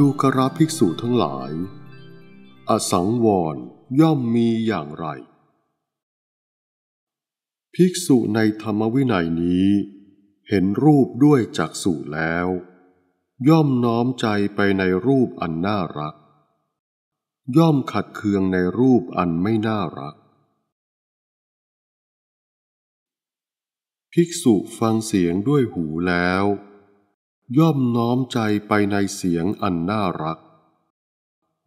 ดูกราภิกษุทั้งหลาย อสังวรย่อมมีอย่างไร ภิกษุในธรรมวินัยนี้ เห็นรูปด้วยจักษุแล้ว ย่อมน้อมใจไปในรูปอันน่ารัก ย่อมขัดเคืองในรูปอันไม่น่ารัก ภิกษุฟังเสียงด้วยหูแล้วย่อมน้อมใจไปในเสียงอันน่ารัก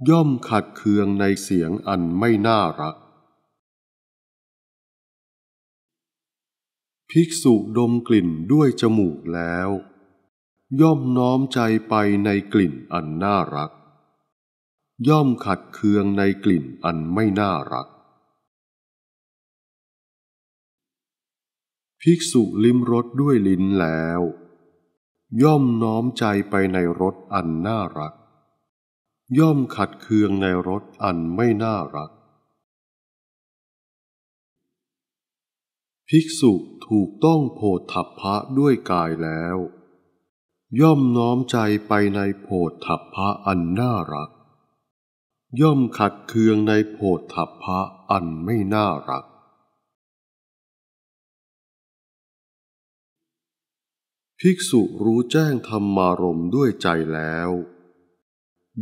ย่อมขัดเคืองในเสียงอันไม่น่ารัก ภิกษุดมกลิ่นด้วยจมูกแล้ว ย่อมน้อมใจไปในกลิ่นอันน่ารัก ย่อมขัดเคืองในกลิ่นอันไม่น่ารัก ภิกษุลิ้มรสด้วยลิ้นแล้วย่อมน้อมใจไปในรถอันน่ารัก ย่อมขัดเคืองในรถอันไม่น่ารัก ภิกษุถูกต้องโพธพะด้วยกายแล้ว ย่อมน้อมใจไปในโพธพะอันน่ารัก ย่อมขัดเคืองในโพธพะอันไม่น่ารักภิกษุรู้แจ้งธรรมารมด้วยใจแล้ว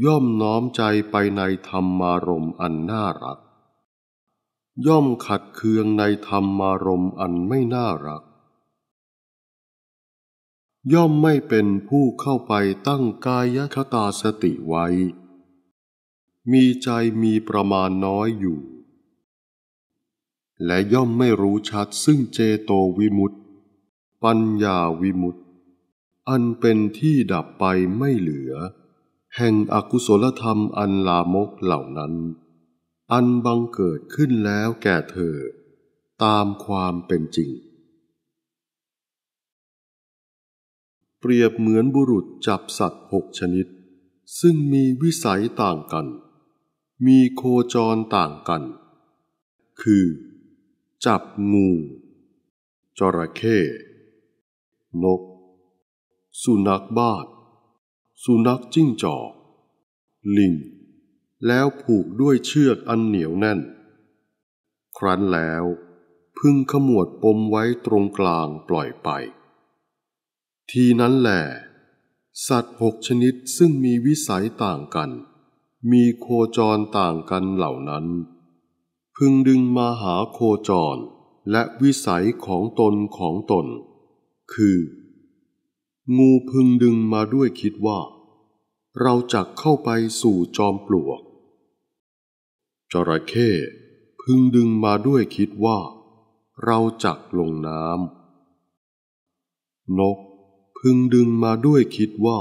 ย่อมน้อมใจไปในธรรมารมอันน่ารัก ย่อมขัดเคืองในธรรมารมอันไม่น่ารัก ย่อมไม่เป็นผู้เข้าไปตั้งกายคตาสติไว้ มีใจมีประมาณน้อยอยู่ และย่อมไม่รู้ชัดซึ่งเจโตวิมุตติปัญญาวิมุตติอันเป็นที่ดับไปไม่เหลือ แห่งอกุศลธรรมอันลามกเหล่านั้น อันบังเกิดขึ้นแล้วแก่เธอ ตามความเป็นจริง เปรียบเหมือนบุรุษจับสัตว์หกชนิด ซึ่งมีวิสัยต่างกัน มีโคจรต่างกัน คือจับงูจระเข้นกสุนัขบ้านสุนัขจิ้งจอกลิงแล้วผูกด้วยเชือกอันเหนียวแน่น ครั้นแล้ว พึ่งขมวดปมไว้ตรงกลางปล่อยไป ทีนั้นแหละ สัตว์หกชนิดซึ่งมีวิสัยต่างกัน มีโคจรต่างกันเหล่านั้น พึงดึงมาหาโคจรและวิสัยของตนของตน คืองูพึงดึงมาด้วยคิดว่า เราจะเข้าไปสู่จอมปลวก จระเข้พึงดึงมาด้วยคิดว่าเราจักลงน้ำนกพึงดึงมาด้วยคิดว่า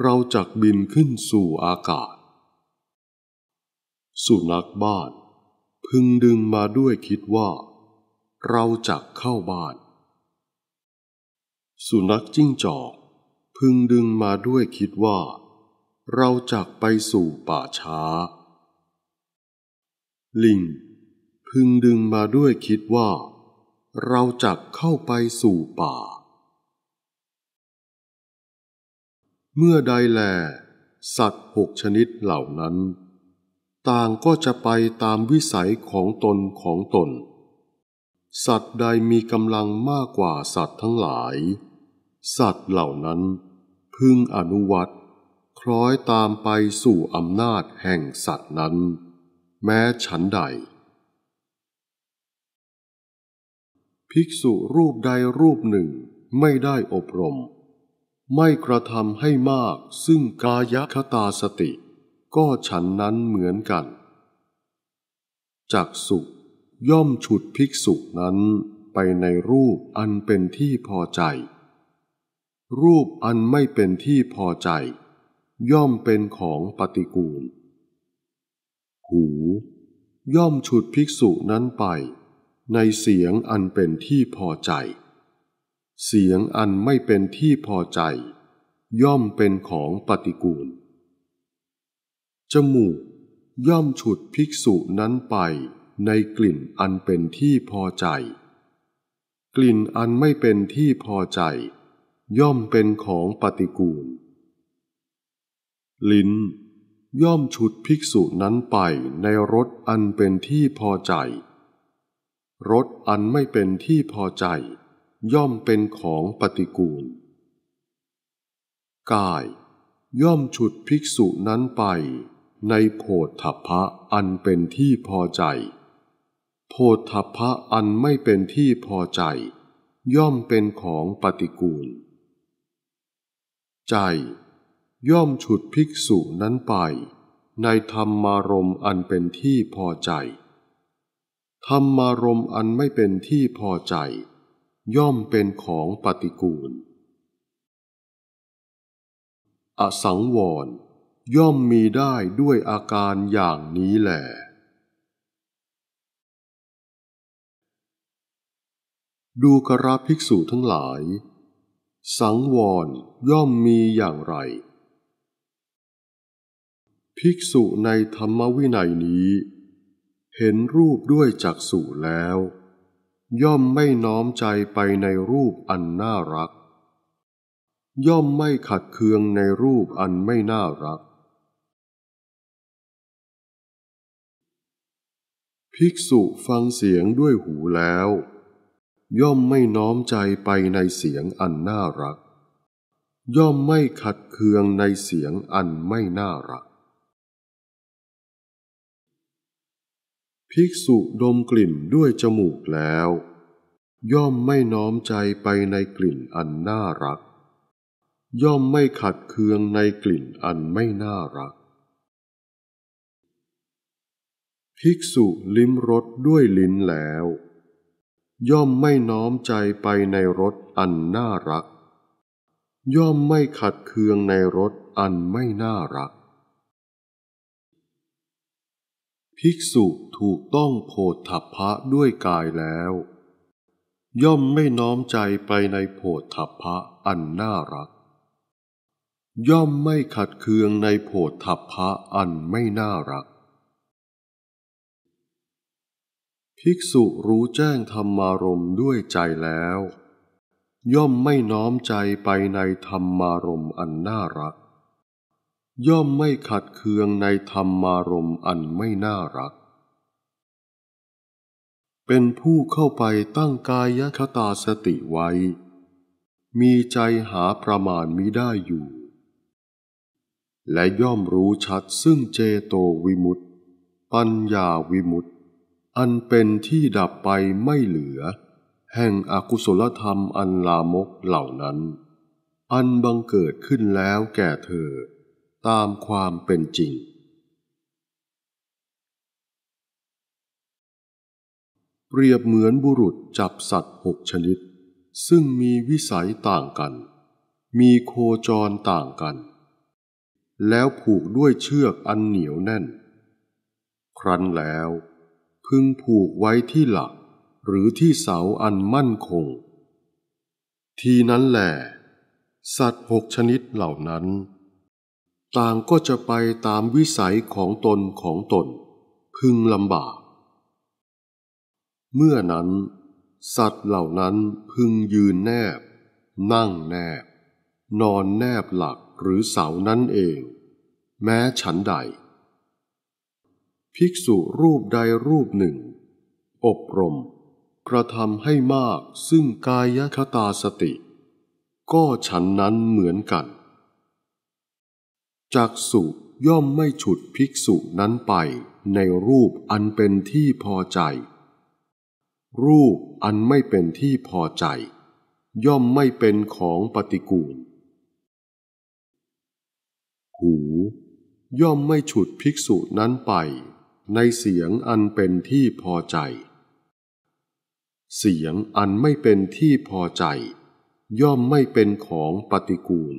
เราจักบินขึ้นสู่อากาศ สุนัขบ้านพึงดึงมาด้วยคิดว่าเราจักเข้าบ้านสุนัขจิ้งจอกพึงดึงมาด้วยคิดว่า เราจากไปสู่ป่าช้า ลิง พึงดึงมาด้วยคิดว่า เราจากเข้าไปสู่ป่า เมื่อใดแล สัตว์หกชนิดเหล่านั้น ต่างก็จะไปตามวิสัยของตนของตน สัตว์ใดมีกำลังมากกว่าสัตว์ทั้งหลายสัตว์เหล่านั้น พึงอนุวัต คล้อยตามไปสู่อำนาจแห่งสัตว์นั้น แม้ฉันใด ภิกษุรูปใดรูปหนึ่งไม่ได้อบรม ไม่กระทำให้มากซึ่งกายคตาสติ ก็ฉันนั้นเหมือนกัน จากสุย่อมฉุดภิกษุนั้นไปในรูปอันเป็นที่พอใจรูปอันไม่เป็นที่พอใจ ย่อมเป็นของปฏิกูล หู ย่อมฉุดภิกษุนั้นไป ในเสียงอันเป็นที่พอใจ เสียงอันไม่เป็นที่พอใจ ย่อมเป็นของปฏิกูล จมูก ย่อมฉุดภิกษุนั้นไป ในกลิ่นอันเป็นที่พอใจ กลิ่นอันไม่เป็นที่พอใจย่อมเป็นของปฏิกูล ลิ้น ย่อมฉุดภิกษุนั้นไปในรถอันเป็นที่พอใจ รถอันไม่เป็นที่พอใจ ย่อมเป็นของปฏิกูลกาย ย่อมฉุดภิกษุนั้นไป ในโพธพะอันเป็นที่พอใจ โพธพะอันไม่เป็นที่พอใจ ย่อมเป็นของปฏิกูลใจ ย่อมฉุดภิกษุนั้นไป ในธรรมารมอันเป็นที่พอใจ ธรรมารมอันไม่เป็นที่พอใจ ย่อมเป็นของปฏิกูล อสังวรย่อมมีได้ด้วยอาการอย่างนี้แหละดูกระภิกษุทั้งหลายสังวรย่อมมีอย่างไร ภิกษุในธรรมวินัยนี้ เห็นรูปด้วยจักษุแล้ว ย่อมไม่น้อมใจไปในรูปอันน่ารัก ย่อมไม่ขัดเคืองในรูปอันไม่น่ารัก ภิกษุฟังเสียงด้วยหูแล้วย่อมไม่น้อมใจไปในเสียงอันน่ารัก ย่อมไม่ขัดเคืองในเสียงอันไม่น่ารัก ภิกษุดมกลิ่นด้วยจมูกแล้ว ย่อมไม่น้อมใจไปในกลิ่นอันน่ารัก ย่อมไม่ขัดเคืองในกลิ่นอันไม่น่ารัก ภิกษุลิ้มรสด้วยลิ้นแล้วย่อมไม่น้อมใจไปในรถอันน่ารัก ย่อมไม่ขัดเคืองในรถอันไม่น่ารัก ภิกษุถูกต้องโพธพะด้วยกายแล้ว ย่อมไม่น้อมใจไปในโพธพะอันน่ารัก ย่อมไม่ขัดเคืองในโพธพะอันไม่น่ารักภิกษุรู้แจ้งธรรมารมด้วยใจแล้ว ย่อมไม่น้อมใจไปในธรรมารมอันน่ารัก ย่อมไม่ขัดเคืองในธรรมารมอันไม่น่ารัก เป็นผู้เข้าไปตั้งกายคตาสติไว้ มีใจหาประมาณมิได้อยู่ และย่อมรู้ชัดซึ่งเจโตวิมุตติปัญญาวิมุตติอันเป็นที่ดับไปไม่เหลือ แห่งอกุศลธรรมอันลามกเหล่านั้น อันบังเกิดขึ้นแล้วแก่เธอ ตามความเป็นจริง เปรียบเหมือนบุรุษจับสัตว์หกชนิด ซึ่งมีวิสัยต่างกัน มีโคจรต่างกัน แล้วผูกด้วยเชือกอันเหนียวแน่น ครั้นแล้วพึงผูกไว้ที่หลัก หรือที่เสาอันมั่นคง ทีนั้นแหละสัตว์หกชนิดเหล่านั้น ต่างก็จะไปตามวิสัยของตนของตนพึงลำบาก เมื่อนั้น สัตว์เหล่านั้นพึงยืนแนบ นั่งแนบ นอนแนบหลักหรือเสานั้นเอง แม้ฉันใดภิกษุรูปใดรูปหนึ่ง อบรมกระทำให้มากซึ่งกายคตาสติ ก็ฉันนั้นเหมือนกันจากสุย่อมไม่ฉุดภิกษุนั้นไปในรูปอันเป็นที่พอใจ รูปอันไม่เป็นที่พอใจ ย่อมไม่เป็นของปฏิกูลหูย่อมไม่ฉุดภิกษุนั้นไปในเสียงอันเป็นที่พอใจ เสียงอันไม่เป็นที่พอใจ ย่อมไม่เป็นของปฏิกูล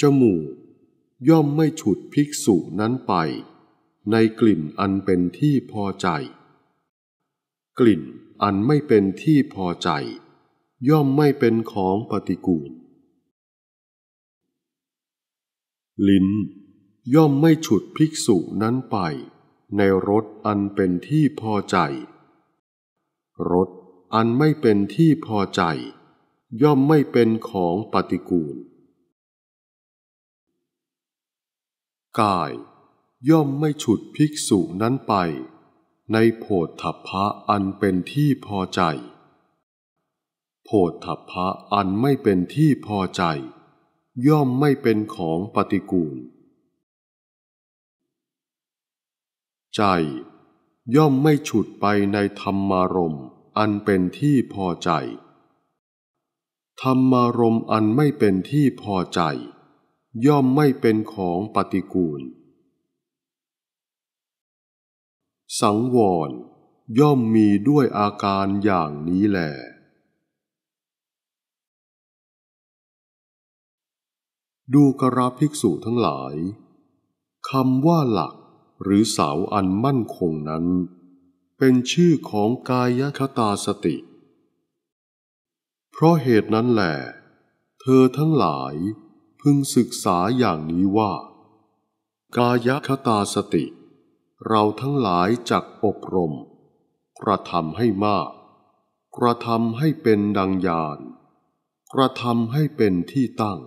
จมูกย่อมไม่ฉุดภิกษุนั้นไป ในกลิ่นอันเป็นที่พอใจ กลิ่นอันไม่เป็นที่พอใจ ย่อมไม่เป็นของปฏิกูล ลิ้นย่อมไม่ฉุดภิกษุนั้นไป ในรถอันเป็นที่พอใจ รถอันไม่เป็นที่พอใจ ย่อมไม่เป็นของปฏิกูล กายย่อมไม่ฉุดภิกษุนั้นไป ในโพธพะอันเป็นที่พอใจ โพธพะอันไม่เป็นที่พอใจ ย่อมไม่เป็นของปฏิกูลใจย่อมไม่ฉุดไปในธรรมารม อันเป็นที่พอใจ ธรรมารมอันไม่เป็นที่พอใจ ย่อมไม่เป็นของปฏิกูล สังวรย่อมมีด้วยอาการอย่างนี้แหละดูกราภิกษุทั้งหลายคำว่าหลักหรือเสาอันมั่นคงนั้น เป็นชื่อของกายคตาสติ เพราะเหตุนั้นแหละเธอทั้งหลายพึงศึกษาอย่างนี้ว่ากายคตาสติ เราทั้งหลายจักอบรม กระทำให้มาก กระทำให้เป็นดังยาน กระทำให้เป็นที่ตั้ง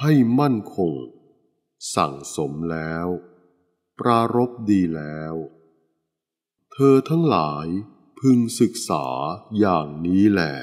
ให้มั่นคง สั่งสมแล้วปรารบดีแล้ว เธอทั้งหลายพึงศึกษาอย่างนี้แหละ